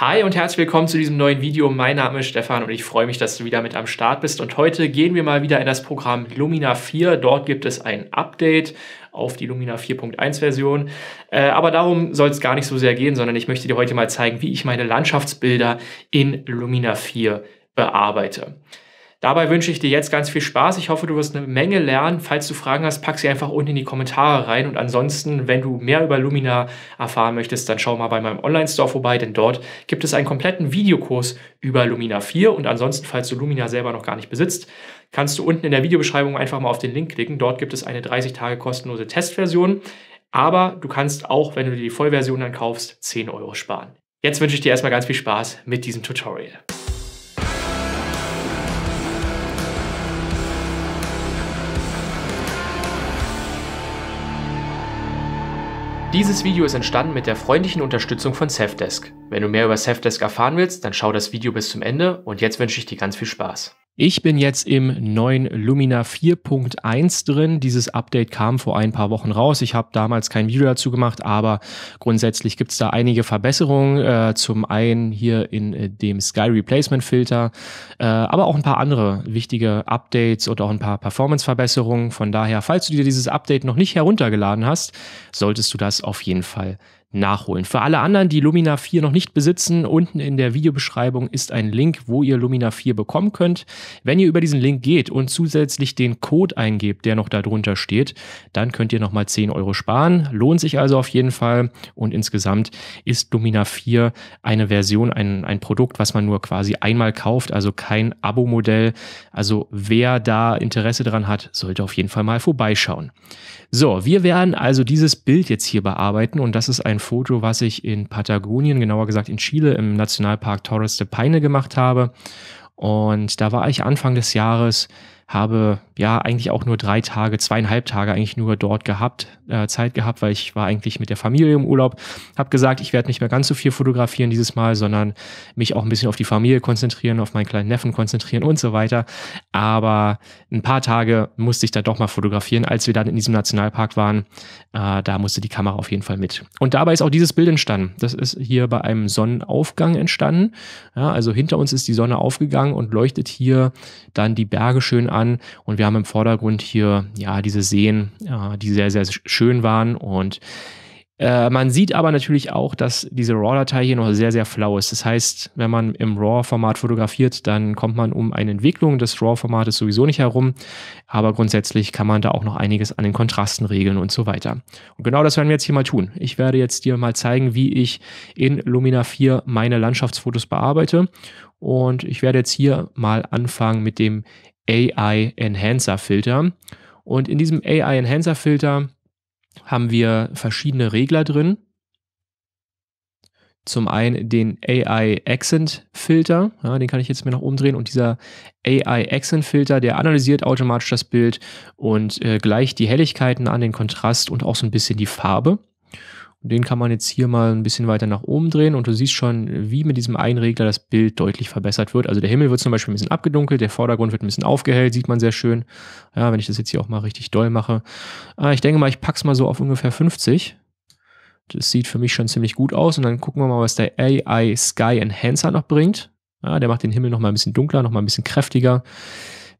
Hi und herzlich willkommen zu diesem neuen Video. Mein Name ist Stefan und ich freue mich, dass du wieder mit am Start bist. Und heute gehen wir mal wieder in das Programm Lumina 4. Dort gibt es ein Update auf die Lumina 4.1 Version. Äh, aber darum soll es gar nicht so sehr gehen, sondern ich möchte dir heute mal zeigen, wie ich meine Landschaftsbilder in Lumina 4 bearbeite. Dabei wünsche ich dir jetzt ganz viel Spaß. Ich hoffe, du wirst eine Menge lernen. Falls du Fragen hast, pack sie einfach unten in die Kommentare rein. Und ansonsten, wenn du mehr über Lumina erfahren möchtest, dann schau mal bei meinem Online-Store vorbei, denn dort gibt es einen kompletten Videokurs über Lumina 4. Und ansonsten, falls du Lumina selber noch gar nicht besitzt, kannst du unten in der Videobeschreibung einfach mal auf den Link klicken. Dort gibt es eine 30 Tage kostenlose Testversion. Aber du kannst auch, wenn du dir die Vollversion dann kaufst, 10 Euro sparen. Jetzt wünsche ich dir erstmal ganz viel Spaß mit diesem Tutorial. Dieses Video ist entstanden mit der freundlichen Unterstützung von Safdesk. Wenn du mehr über Safdesk erfahren willst, dann schau das Video bis zum Ende und jetzt wünsche ich dir ganz viel Spaß. Ich bin jetzt im neuen Lumina 4.1 drin. Dieses Update kam vor ein paar Wochen raus. Ich habe damals kein Video dazu gemacht, aber grundsätzlich gibt es da einige Verbesserungen. Äh, zum einen hier in äh, dem Sky Replacement Filter, äh, aber auch ein paar andere wichtige Updates und auch ein paar Performance-Verbesserungen. Von daher, falls du dir dieses Update noch nicht heruntergeladen hast, solltest du das auf jeden Fall nachholen. Für alle anderen, die Lumina 4 noch nicht besitzen, unten in der Videobeschreibung ist ein Link, wo ihr Lumina 4 bekommen könnt. Wenn ihr über diesen Link geht und zusätzlich den Code eingebt, der noch darunter steht, dann könnt ihr nochmal 10 Euro sparen. Lohnt sich also auf jeden Fall. Und insgesamt ist Lumina 4 eine Version, ein, ein Produkt, was man nur quasi einmal kauft, also kein Abo-Modell. Also wer da Interesse dran hat, sollte auf jeden Fall mal vorbeischauen. So, wir werden also dieses Bild jetzt hier bearbeiten und das ist ein Foto, was ich in Patagonien, genauer gesagt in Chile, im Nationalpark Torres de Peine gemacht habe. Und da war ich Anfang des Jahres habe ja eigentlich auch nur drei Tage, zweieinhalb Tage eigentlich nur dort gehabt, äh, Zeit gehabt, weil ich war eigentlich mit der Familie im Urlaub, habe gesagt, ich werde nicht mehr ganz so viel fotografieren dieses Mal, sondern mich auch ein bisschen auf die Familie konzentrieren, auf meinen kleinen Neffen konzentrieren und so weiter. Aber ein paar Tage musste ich da doch mal fotografieren, als wir dann in diesem Nationalpark waren. Äh, da musste die Kamera auf jeden Fall mit. Und dabei ist auch dieses Bild entstanden. Das ist hier bei einem Sonnenaufgang entstanden. Ja, also hinter uns ist die Sonne aufgegangen und leuchtet hier dann die Berge schön an an und wir haben im Vordergrund hier ja diese Seen, äh, die sehr, sehr schön waren und äh, man sieht aber natürlich auch, dass diese RAW-Datei hier noch sehr, sehr flau ist. Das heißt, wenn man im RAW-Format fotografiert, dann kommt man um eine Entwicklung des RAW-Formates sowieso nicht herum. Aber grundsätzlich kann man da auch noch einiges an den Kontrasten regeln und so weiter. Und genau das werden wir jetzt hier mal tun. Ich werde jetzt dir mal zeigen, wie ich in Lumina 4 meine Landschaftsfotos bearbeite. Und ich werde jetzt hier mal anfangen mit dem AI Enhancer Filter. Und in diesem AI Enhancer Filter haben wir verschiedene Regler drin. Zum einen den AI Accent Filter, ja, den kann ich jetzt mir noch umdrehen. Und dieser AI Accent Filter, der analysiert automatisch das Bild und äh, gleicht die Helligkeiten an, den Kontrast und auch so ein bisschen die Farbe den kann man jetzt hier mal ein bisschen weiter nach oben drehen und du siehst schon, wie mit diesem Einregler das Bild deutlich verbessert wird. Also der Himmel wird zum Beispiel ein bisschen abgedunkelt, der Vordergrund wird ein bisschen aufgehellt, sieht man sehr schön. Ja, wenn ich das jetzt hier auch mal richtig doll mache. Ah, ich denke mal, ich pack's mal so auf ungefähr 50. Das sieht für mich schon ziemlich gut aus. Und dann gucken wir mal, was der AI Sky Enhancer noch bringt. Ja, der macht den Himmel noch mal ein bisschen dunkler, noch mal ein bisschen kräftiger.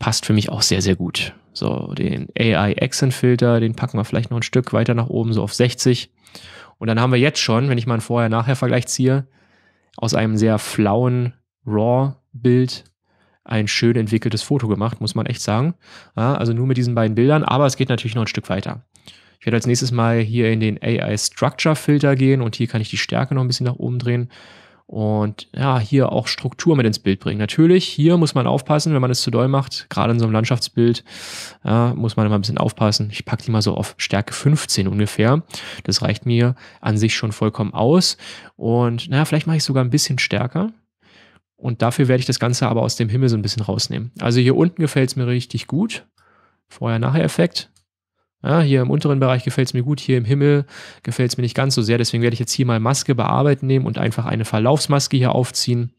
Passt für mich auch sehr, sehr gut. So, den AI Accent Filter, den packen wir vielleicht noch ein Stück weiter nach oben, so auf 60. Und dann haben wir jetzt schon, wenn ich mal einen Vorher-Nachher-Vergleich ziehe, aus einem sehr flauen RAW-Bild ein schön entwickeltes Foto gemacht, muss man echt sagen. Ja, also nur mit diesen beiden Bildern, aber es geht natürlich noch ein Stück weiter. Ich werde als nächstes mal hier in den AI Structure Filter gehen und hier kann ich die Stärke noch ein bisschen nach oben drehen und ja, hier auch Struktur mit ins Bild bringen. Natürlich, hier muss man aufpassen, wenn man es zu doll macht, gerade in so einem Landschaftsbild, ja, muss man immer ein bisschen aufpassen. Ich packe die mal so auf Stärke 15 ungefähr. Das reicht mir an sich schon vollkommen aus. Und naja, vielleicht mache ich es sogar ein bisschen stärker. Und dafür werde ich das Ganze aber aus dem Himmel so ein bisschen rausnehmen. Also hier unten gefällt es mir richtig gut. Vorher-Nachher-Effekt. Ja, hier im unteren Bereich gefällt es mir gut, hier im Himmel gefällt es mir nicht ganz so sehr. Deswegen werde ich jetzt hier mal Maske bearbeiten nehmen und einfach eine Verlaufsmaske hier aufziehen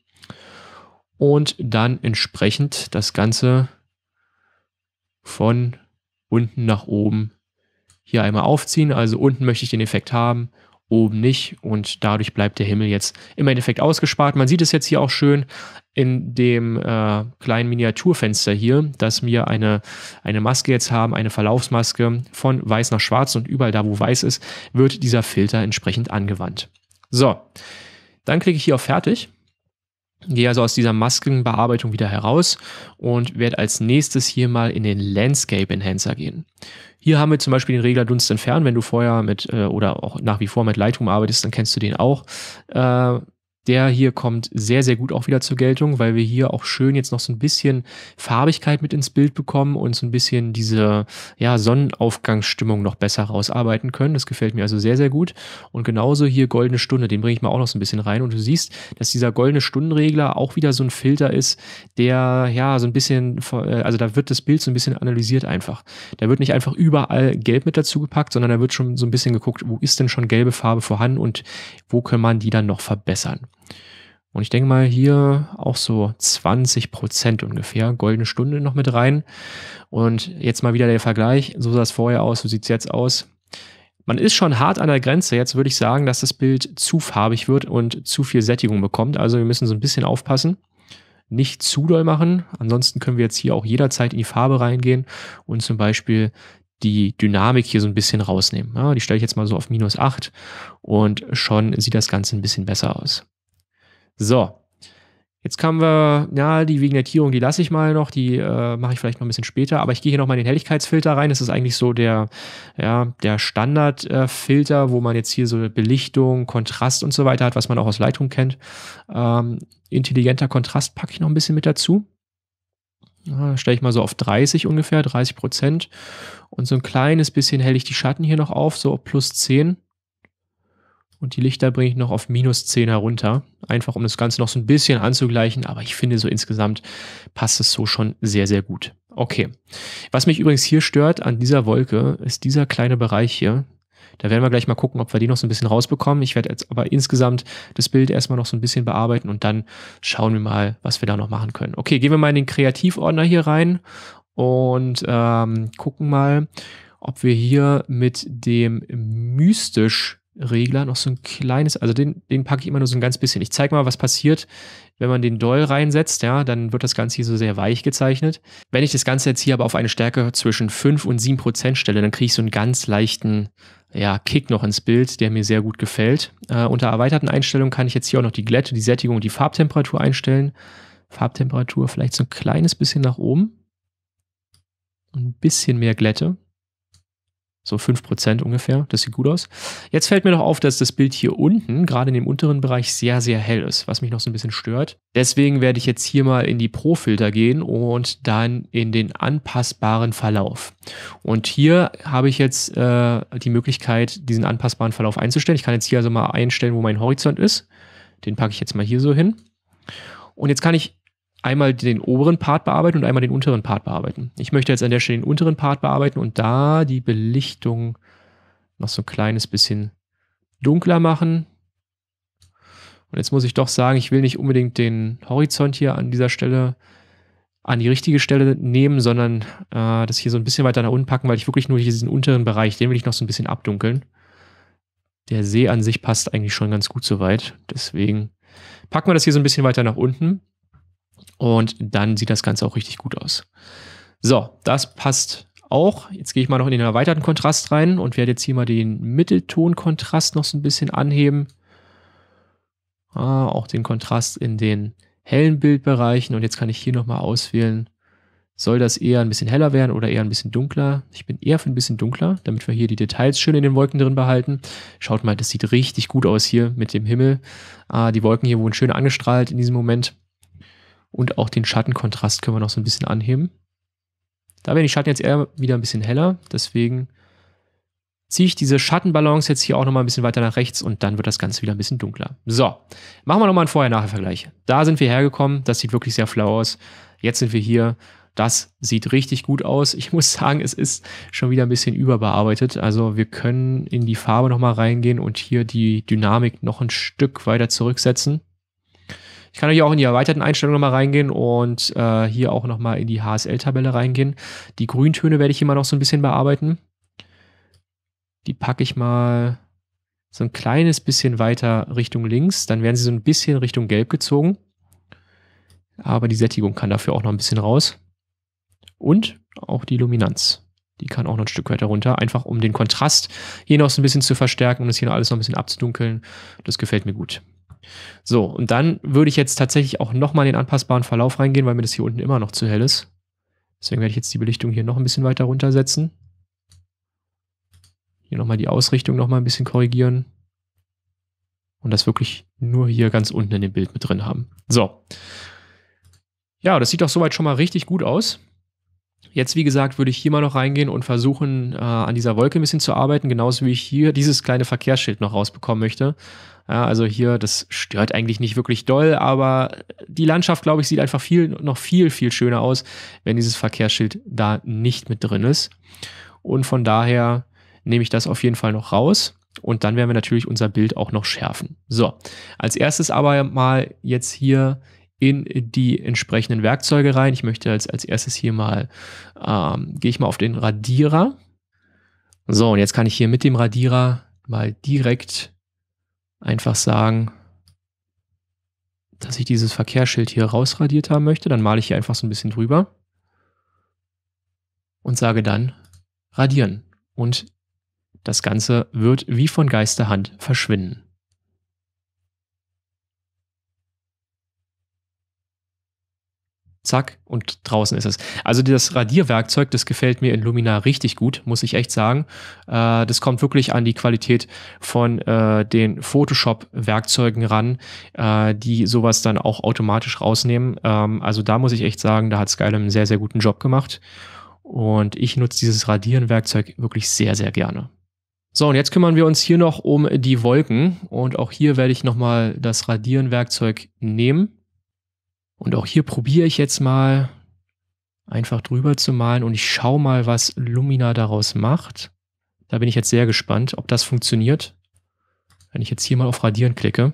und dann entsprechend das Ganze von unten nach oben hier einmal aufziehen. Also unten möchte ich den Effekt haben oben nicht. Und dadurch bleibt der Himmel jetzt im Endeffekt ausgespart. Man sieht es jetzt hier auch schön in dem äh, kleinen Miniaturfenster hier, dass wir eine, eine Maske jetzt haben, eine Verlaufsmaske von weiß nach schwarz und überall da, wo weiß ist, wird dieser Filter entsprechend angewandt. So, dann klicke ich hier auf Fertig Gehe also aus dieser Maskenbearbeitung wieder heraus und werde als nächstes hier mal in den Landscape Enhancer gehen. Hier haben wir zum Beispiel den Regler Dunst entfernen. Wenn du vorher mit äh, oder auch nach wie vor mit Lightroom arbeitest, dann kennst du den auch. Äh, der hier kommt sehr, sehr gut auch wieder zur Geltung, weil wir hier auch schön jetzt noch so ein bisschen Farbigkeit mit ins Bild bekommen und so ein bisschen diese ja, Sonnenaufgangsstimmung noch besser rausarbeiten können. Das gefällt mir also sehr, sehr gut. Und genauso hier Goldene Stunde, den bringe ich mal auch noch so ein bisschen rein. Und du siehst, dass dieser Goldene Stundenregler auch wieder so ein Filter ist, der ja so ein bisschen, äh, also da wird das Bild so ein bisschen analysiert einfach. Da wird nicht einfach überall Gelb mit dazu gepackt, sondern da wird schon so ein bisschen geguckt, wo ist denn schon gelbe Farbe vorhanden und wo kann man die dann noch verbessern. Und ich denke mal hier auch so 20 Prozent ungefähr goldene Stunde noch mit rein. Und jetzt mal wieder der Vergleich. So sah es vorher aus, so sieht es jetzt aus. Man ist schon hart an der Grenze. Jetzt würde ich sagen, dass das Bild zu farbig wird und zu viel Sättigung bekommt. Also wir müssen so ein bisschen aufpassen. Nicht zu doll machen. Ansonsten können wir jetzt hier auch jederzeit in die Farbe reingehen und zum Beispiel die Dynamik hier so ein bisschen rausnehmen. Ja, die stelle ich jetzt mal so auf minus 8 und schon sieht das Ganze ein bisschen besser aus. So. Jetzt kamen wir, ja, die Vignettierung, die lasse ich mal noch, die äh, mache ich vielleicht noch ein bisschen später, aber ich gehe hier nochmal in den Helligkeitsfilter rein. Das ist eigentlich so der, ja, der Standardfilter, äh, wo man jetzt hier so Belichtung, Kontrast und so weiter hat, was man auch aus Leitung kennt. Ähm, intelligenter Kontrast packe ich noch ein bisschen mit dazu. Ja, Stelle ich mal so auf 30 ungefähr, 30 Prozent. Und so ein kleines bisschen helle ich die Schatten hier noch auf, so plus 10. Und die Lichter bringe ich noch auf minus 10 herunter, einfach um das Ganze noch so ein bisschen anzugleichen. Aber ich finde so insgesamt passt es so schon sehr, sehr gut. Okay. Was mich übrigens hier stört an dieser Wolke, ist dieser kleine Bereich hier. Da werden wir gleich mal gucken, ob wir die noch so ein bisschen rausbekommen. Ich werde jetzt aber insgesamt das Bild erstmal noch so ein bisschen bearbeiten und dann schauen wir mal, was wir da noch machen können. Okay, gehen wir mal in den Kreativordner hier rein und ähm, gucken mal, ob wir hier mit dem mystisch Regler noch so ein kleines, also den, den packe ich immer nur so ein ganz bisschen. Ich zeige mal, was passiert, wenn man den Doll reinsetzt, ja, dann wird das Ganze hier so sehr weich gezeichnet. Wenn ich das Ganze jetzt hier aber auf eine Stärke zwischen 5 und 7 Prozent stelle, dann kriege ich so einen ganz leichten ja, Kick noch ins Bild, der mir sehr gut gefällt. Äh, unter erweiterten Einstellungen kann ich jetzt hier auch noch die Glätte, die Sättigung und die Farbtemperatur einstellen. Farbtemperatur vielleicht so ein kleines bisschen nach oben. Ein bisschen mehr Glätte. So 5% ungefähr. Das sieht gut aus. Jetzt fällt mir noch auf, dass das Bild hier unten, gerade in dem unteren Bereich, sehr, sehr hell ist, was mich noch so ein bisschen stört. Deswegen werde ich jetzt hier mal in die Pro-Filter gehen und dann in den anpassbaren Verlauf. Und hier habe ich jetzt äh, die Möglichkeit, diesen anpassbaren Verlauf einzustellen. Ich kann jetzt hier also mal einstellen, wo mein Horizont ist. Den packe ich jetzt mal hier so hin. Und jetzt kann ich einmal den oberen Part bearbeiten und einmal den unteren Part bearbeiten. Ich möchte jetzt an der Stelle den unteren Part bearbeiten und da die Belichtung noch so ein kleines bisschen dunkler machen. Und jetzt muss ich doch sagen, ich will nicht unbedingt den Horizont hier an dieser Stelle an die richtige Stelle nehmen, sondern äh, das hier so ein bisschen weiter nach unten packen, weil ich wirklich nur diesen unteren Bereich, den will ich noch so ein bisschen abdunkeln. Der See an sich passt eigentlich schon ganz gut soweit. Deswegen packen wir das hier so ein bisschen weiter nach unten. Und dann sieht das Ganze auch richtig gut aus. So, das passt auch. Jetzt gehe ich mal noch in den erweiterten Kontrast rein und werde jetzt hier mal den Mitteltonkontrast noch so ein bisschen anheben. Ah, auch den Kontrast in den hellen Bildbereichen. Und jetzt kann ich hier nochmal auswählen, soll das eher ein bisschen heller werden oder eher ein bisschen dunkler? Ich bin eher für ein bisschen dunkler, damit wir hier die Details schön in den Wolken drin behalten. Schaut mal, das sieht richtig gut aus hier mit dem Himmel. Ah, die Wolken hier wurden schön angestrahlt in diesem Moment. Und auch den Schattenkontrast können wir noch so ein bisschen anheben. Da werden die Schatten jetzt eher wieder ein bisschen heller, deswegen ziehe ich diese Schattenbalance jetzt hier auch nochmal ein bisschen weiter nach rechts und dann wird das Ganze wieder ein bisschen dunkler. So, machen wir nochmal einen Vorher-Nachher-Vergleich. Da sind wir hergekommen, das sieht wirklich sehr flau aus. Jetzt sind wir hier, das sieht richtig gut aus. Ich muss sagen, es ist schon wieder ein bisschen überbearbeitet. Also wir können in die Farbe nochmal reingehen und hier die Dynamik noch ein Stück weiter zurücksetzen. Ich kann hier auch in die erweiterten Einstellungen nochmal reingehen und äh, hier auch nochmal in die HSL-Tabelle reingehen. Die Grüntöne werde ich immer noch so ein bisschen bearbeiten. Die packe ich mal so ein kleines bisschen weiter Richtung links. Dann werden sie so ein bisschen Richtung gelb gezogen. Aber die Sättigung kann dafür auch noch ein bisschen raus. Und auch die Luminanz. Die kann auch noch ein Stück weiter runter, einfach um den Kontrast hier noch so ein bisschen zu verstärken, und das hier noch alles noch ein bisschen abzudunkeln. Das gefällt mir gut. So, und dann würde ich jetzt tatsächlich auch nochmal in den anpassbaren Verlauf reingehen, weil mir das hier unten immer noch zu hell ist. Deswegen werde ich jetzt die Belichtung hier noch ein bisschen weiter runtersetzen. Hier nochmal die Ausrichtung nochmal ein bisschen korrigieren. Und das wirklich nur hier ganz unten in dem Bild mit drin haben. So. Ja, das sieht doch soweit schon mal richtig gut aus. Jetzt, wie gesagt, würde ich hier mal noch reingehen und versuchen, äh, an dieser Wolke ein bisschen zu arbeiten, genauso wie ich hier dieses kleine Verkehrsschild noch rausbekommen möchte. Ja, also hier, das stört eigentlich nicht wirklich doll, aber die Landschaft, glaube ich, sieht einfach viel, noch viel, viel schöner aus, wenn dieses Verkehrsschild da nicht mit drin ist. Und von daher nehme ich das auf jeden Fall noch raus. Und dann werden wir natürlich unser Bild auch noch schärfen. So, als erstes aber mal jetzt hier in die entsprechenden Werkzeuge rein. Ich möchte als, als erstes hier mal, ähm, gehe ich mal auf den Radierer. So, und jetzt kann ich hier mit dem Radierer mal direkt einfach sagen, dass ich dieses Verkehrsschild hier rausradiert haben möchte. Dann male ich hier einfach so ein bisschen drüber und sage dann radieren. Und das Ganze wird wie von Geisterhand verschwinden. zack und draußen ist es. Also das Radierwerkzeug, das gefällt mir in Luminar richtig gut, muss ich echt sagen. Äh, das kommt wirklich an die Qualität von äh, den Photoshop-Werkzeugen ran, äh, die sowas dann auch automatisch rausnehmen. Ähm, also da muss ich echt sagen, da hat Skylum einen sehr, sehr guten Job gemacht. Und ich nutze dieses Radierenwerkzeug wirklich sehr, sehr gerne. So, und jetzt kümmern wir uns hier noch um die Wolken. Und auch hier werde ich nochmal das Radierenwerkzeug nehmen und auch hier probiere ich jetzt mal einfach drüber zu malen und ich schaue mal, was Lumina daraus macht. Da bin ich jetzt sehr gespannt, ob das funktioniert. Wenn ich jetzt hier mal auf Radieren klicke.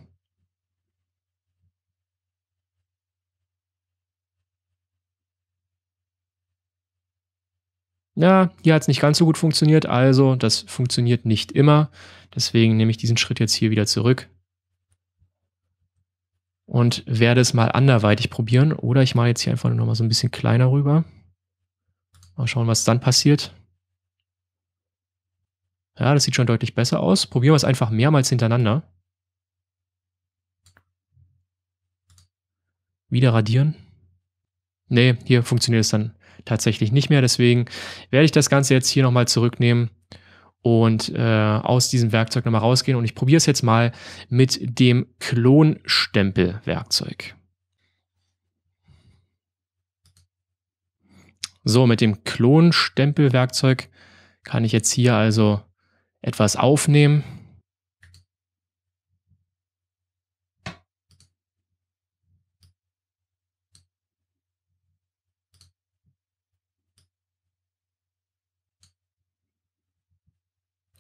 Ja, hier hat es nicht ganz so gut funktioniert, also das funktioniert nicht immer. Deswegen nehme ich diesen Schritt jetzt hier wieder zurück und werde es mal anderweitig probieren. Oder ich mache jetzt hier einfach nur noch mal so ein bisschen kleiner rüber. Mal schauen, was dann passiert. Ja, das sieht schon deutlich besser aus. Probieren wir es einfach mehrmals hintereinander. Wieder radieren. Nee, hier funktioniert es dann tatsächlich nicht mehr. Deswegen werde ich das Ganze jetzt hier nochmal zurücknehmen und äh, aus diesem Werkzeug nochmal rausgehen. Und ich probiere es jetzt mal mit dem Klonstempel-Werkzeug. So, mit dem Klonstempel-Werkzeug kann ich jetzt hier also etwas aufnehmen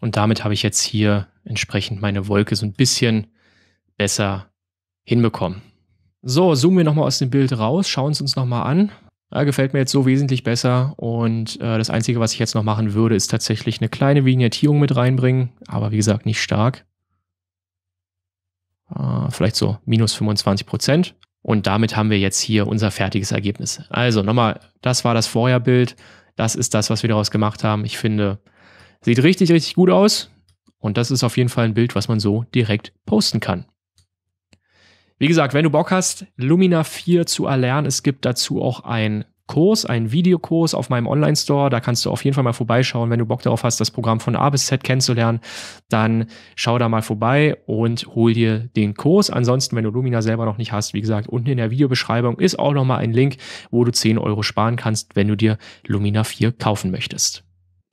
Und damit habe ich jetzt hier entsprechend meine Wolke so ein bisschen besser hinbekommen. So, zoomen wir nochmal aus dem Bild raus, schauen es uns nochmal an. Ja, gefällt mir jetzt so wesentlich besser und äh, das Einzige, was ich jetzt noch machen würde, ist tatsächlich eine kleine Vignettierung mit reinbringen, aber wie gesagt nicht stark. Äh, vielleicht so minus 25 Prozent. Und damit haben wir jetzt hier unser fertiges Ergebnis. Also nochmal, das war das Vorherbild. Das ist das, was wir daraus gemacht haben. Ich finde, Sieht richtig, richtig gut aus. Und das ist auf jeden Fall ein Bild, was man so direkt posten kann. Wie gesagt, wenn du Bock hast, Lumina 4 zu erlernen, es gibt dazu auch einen Kurs, einen Videokurs auf meinem Online-Store. Da kannst du auf jeden Fall mal vorbeischauen. Wenn du Bock darauf hast, das Programm von A bis Z kennenzulernen, dann schau da mal vorbei und hol dir den Kurs. Ansonsten, wenn du Lumina selber noch nicht hast, wie gesagt, unten in der Videobeschreibung ist auch nochmal ein Link, wo du 10 Euro sparen kannst, wenn du dir Lumina 4 kaufen möchtest.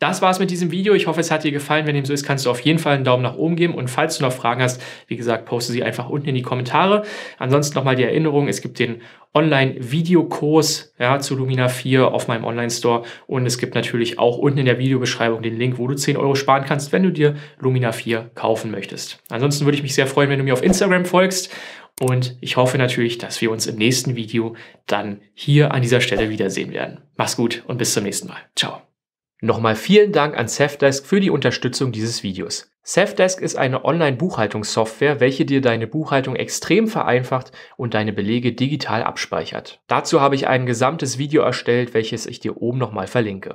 Das war's mit diesem Video. Ich hoffe, es hat dir gefallen. Wenn dem so ist, kannst du auf jeden Fall einen Daumen nach oben geben. Und falls du noch Fragen hast, wie gesagt, poste sie einfach unten in die Kommentare. Ansonsten nochmal die Erinnerung, es gibt den Online-Videokurs ja, zu Lumina 4 auf meinem Online-Store. Und es gibt natürlich auch unten in der Videobeschreibung den Link, wo du 10 Euro sparen kannst, wenn du dir Lumina 4 kaufen möchtest. Ansonsten würde ich mich sehr freuen, wenn du mir auf Instagram folgst. Und ich hoffe natürlich, dass wir uns im nächsten Video dann hier an dieser Stelle wiedersehen werden. Mach's gut und bis zum nächsten Mal. Ciao. Nochmal vielen Dank an Safdesk für die Unterstützung dieses Videos. Safdesk ist eine Online-Buchhaltungssoftware, welche dir deine Buchhaltung extrem vereinfacht und deine Belege digital abspeichert. Dazu habe ich ein gesamtes Video erstellt, welches ich dir oben nochmal verlinke.